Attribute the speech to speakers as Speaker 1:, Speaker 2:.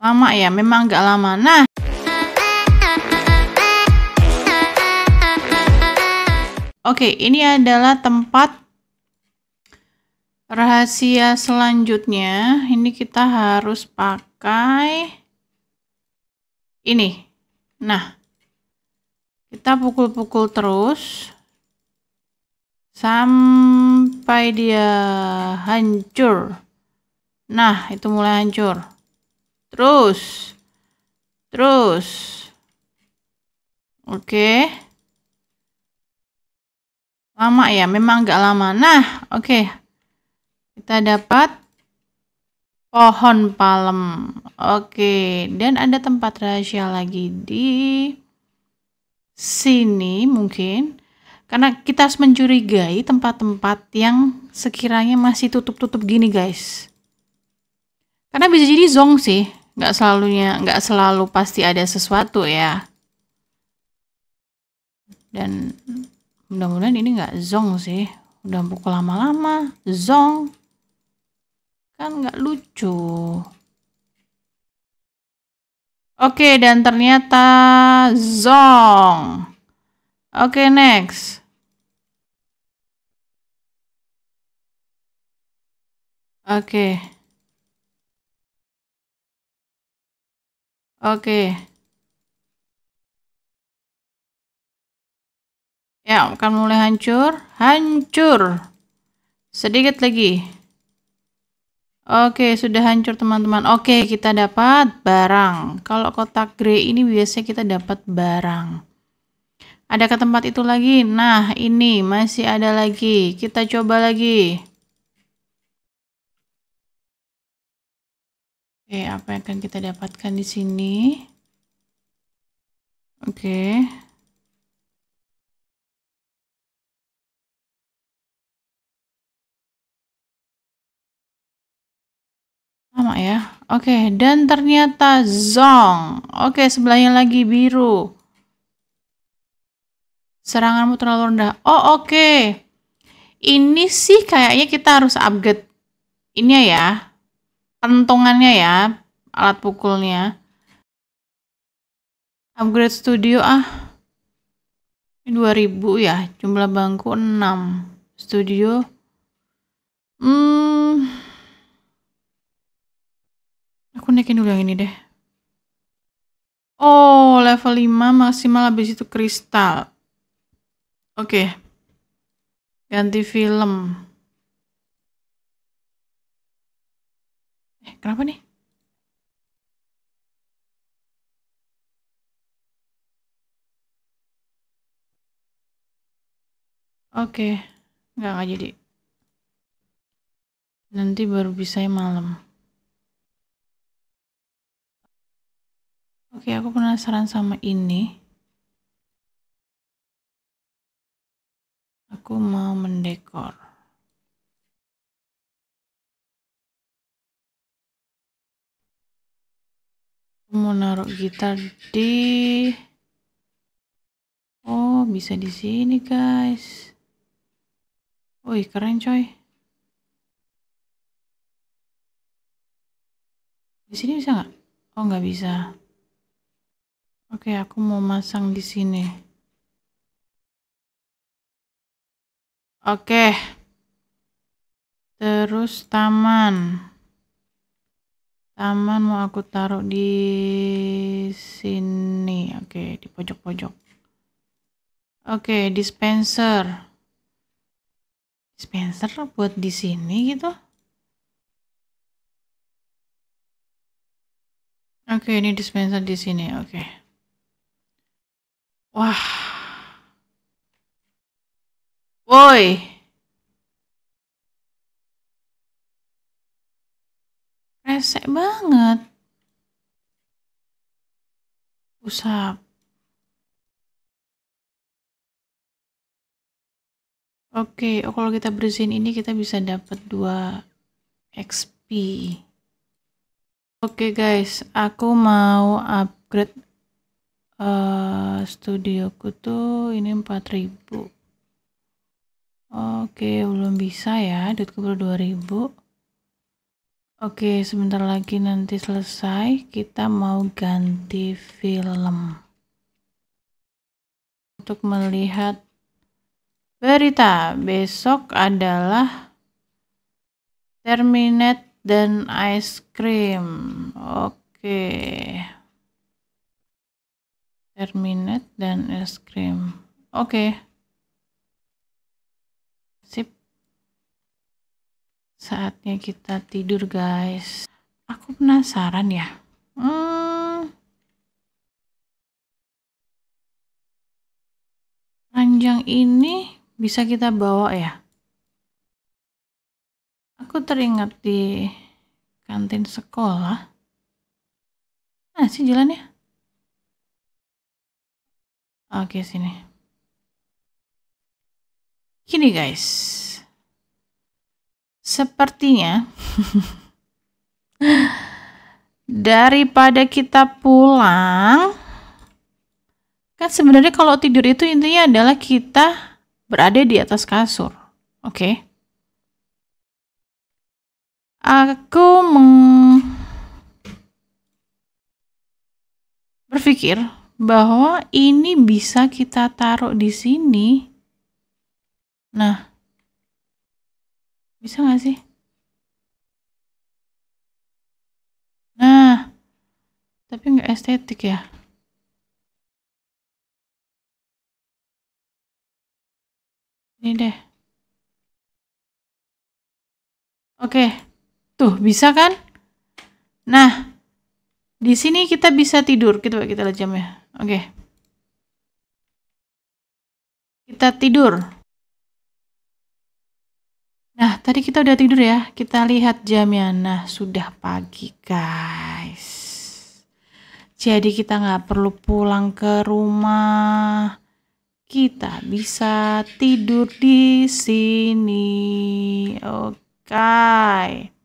Speaker 1: Lama ya, memang gak lama. Nah, Oke, ini adalah tempat rahasia selanjutnya. Ini kita harus pakai ini. Nah, kita pukul-pukul terus sampai dia hancur. Nah, itu mulai hancur terus terus oke okay. lama ya memang nggak lama nah oke okay. kita dapat pohon palem oke okay. dan ada tempat rahasia lagi di sini mungkin karena kita harus mencurigai tempat-tempat yang sekiranya masih tutup-tutup gini guys karena bisa jadi zong sih Nggak selalunya, nggak selalu pasti ada sesuatu ya. Dan mudah-mudahan ini nggak zong sih. Udah pukul lama-lama, zong. Kan nggak lucu.
Speaker 2: Oke, dan ternyata zong. Oke, next. Oke. Okay. Oke. Ya, akan mulai hancur. Hancur.
Speaker 1: Sedikit lagi. Oke, sudah hancur teman-teman. Oke, kita dapat barang. Kalau kotak grey ini biasanya kita dapat barang. Ada ke tempat itu lagi. Nah, ini masih ada lagi. Kita coba lagi.
Speaker 2: Oke, apa yang akan kita dapatkan di sini? Oke. Sama ya. Oke, dan ternyata zong. Oke, sebelahnya lagi biru.
Speaker 1: Seranganmu terlalu rendah. Oh, oke. Ini sih kayaknya kita harus upgrade ini ya pentungannya ya alat pukulnya upgrade studio ah ini 2000 ya jumlah bangku 6 studio hmm aku naikin dulu yang ini deh oh level 5 maksimal habis itu kristal
Speaker 2: oke okay. ganti film Kenapa nih? Oke, nggak nggak jadi. Nanti baru bisa ya malam. Oke, aku penasaran sama ini. Aku mau mendekor. mau naruh gitar di oh bisa di sini guys woi keren coy di sini bisa nggak oh nggak bisa oke aku mau masang di sini oke terus taman taman mau aku taruh
Speaker 1: di sini oke di pojok-pojok oke
Speaker 2: okay, dispenser dispenser buat di sini gitu oke ini dispenser di sini oke wah woi resek banget. Usap. Oke, okay, kalau kita bersihin ini kita bisa dapat 2 XP. Oke okay, guys,
Speaker 1: aku mau upgrade uh, studioku tuh ini 4000. Oke, okay, belum bisa ya, duitku baru 2000. Oke. Oke, sebentar lagi nanti selesai. Kita mau ganti film untuk melihat berita. Besok adalah Terminate dan Ice Cream. Oke,
Speaker 2: Terminate dan Ice Cream. Oke. Saatnya kita tidur, guys. Aku penasaran ya. Hmm. Ranjang ini bisa kita bawa ya? Aku teringat di kantin sekolah. Nah, sih jalan ya? Oke, sini. Gini guys, Sepertinya daripada
Speaker 1: kita pulang kan sebenarnya kalau tidur itu intinya adalah kita berada di atas kasur. Oke. Okay? Aku meng berpikir bahwa ini bisa kita taruh
Speaker 2: di sini. Nah, bisa gak sih? Nah, tapi gak estetik ya. Ini deh. Oke, tuh bisa kan? Nah, di sini kita bisa tidur. Kita gitu, kita lihat ya. Oke. Kita tidur. Nah, tadi kita udah tidur ya. Kita lihat jamnya. Nah, sudah pagi, guys.
Speaker 1: Jadi kita nggak perlu pulang ke rumah.
Speaker 2: Kita bisa tidur di sini. Oke. Okay.